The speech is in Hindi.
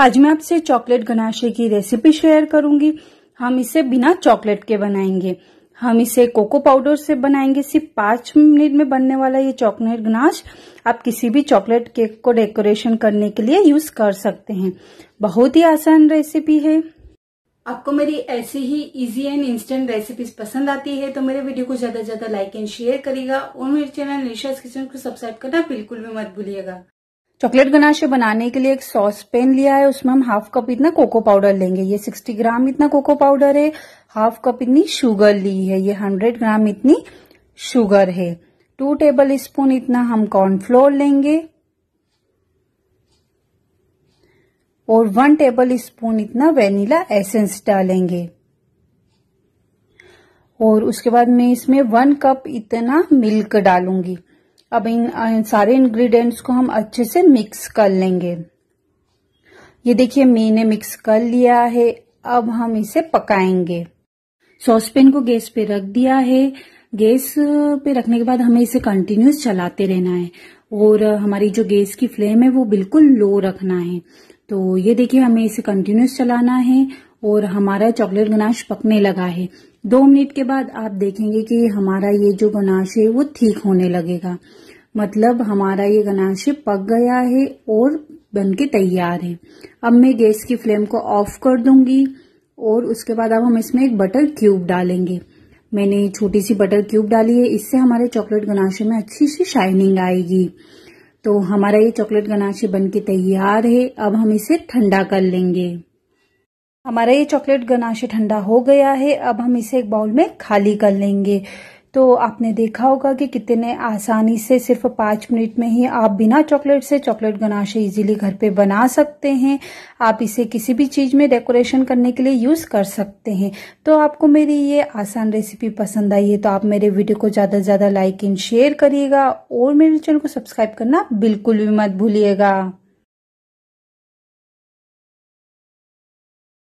आज मैं आपसे चॉकलेट गनाशे की रेसिपी शेयर करूंगी हम इसे बिना चॉकलेट के बनाएंगे हम इसे कोको पाउडर से बनाएंगे सिर्फ पांच मिनट में बनने वाला ये चॉकलेट गनाश आप किसी भी चॉकलेट केक को डेकोरेशन करने के लिए यूज कर सकते हैं बहुत ही आसान रेसिपी है आपको मेरी ऐसी ही इजी एंड इंस्टेंट रेसिपीज पसंद आती है तो मेरे वीडियो को ज्यादा से ज्यादा लाइक एंड शेयर करेगा और मेरे चैनल निशा किचन को सब्सक्राइब करना बिल्कुल भी मत भूलिएगा चॉकलेट गनाशे बनाने के लिए एक सॉस पेन लिया है उसमें हम हाफ कप इतना कोको पाउडर लेंगे ये 60 ग्राम इतना कोको पाउडर है हाफ कप इतनी शुगर ली है ये 100 ग्राम इतनी शुगर है टू टेबल स्पून इतना हम कॉर्नफ्लोर लेंगे और वन टेबल स्पून इतना वेनिला एसेंस डालेंगे और उसके बाद मैं इसमें वन कप इतना मिल्क डालूंगी अब इन, इन सारे इंग्रेडिएंट्स को हम अच्छे से मिक्स कर लेंगे ये देखिए मैंने मिक्स कर लिया है अब हम इसे पकाएंगे सॉसपेन को गैस पे रख दिया है गैस पे रखने के बाद हमें इसे कंटिन्यूस चलाते रहना है और हमारी जो गैस की फ्लेम है वो बिल्कुल लो रखना है तो ये देखिए हमें इसे कंटिन्यूस चलाना है और हमारा चॉकलेट गनाश पकने लगा है दो मिनट के बाद आप देखेंगे कि हमारा ये जो गनाश है वो ठीक होने लगेगा मतलब हमारा ये गनाश पक गया है और बन के तैयार है अब मैं गैस की फ्लेम को ऑफ कर दूंगी और उसके बाद अब हम इसमें एक बटर क्यूब डालेंगे मैंने छोटी सी बटर क्यूब डाली है इससे हमारे चॉकलेट गनाशे में अच्छी सी शाइनिंग आएगी तो हमारा ये चॉकलेट गनाशे बन के तैयार है अब हम इसे ठंडा कर लेंगे हमारा ये चॉकलेट गनाशे ठंडा हो गया है अब हम इसे एक बाउल में खाली कर लेंगे तो आपने देखा होगा कि कितने आसानी से सिर्फ पाँच मिनट में ही आप बिना चॉकलेट से चॉकलेट गनाशे इजीली घर पे बना सकते हैं आप इसे किसी भी चीज़ में डेकोरेशन करने के लिए यूज़ कर सकते हैं तो आपको मेरी ये आसान रेसिपी पसंद आई है तो आप मेरे वीडियो को ज़्यादा से ज़्यादा लाइक एंड शेयर करिएगा और मेरे चैनल को सब्सक्राइब करना बिल्कुल भी मत भूलिएगा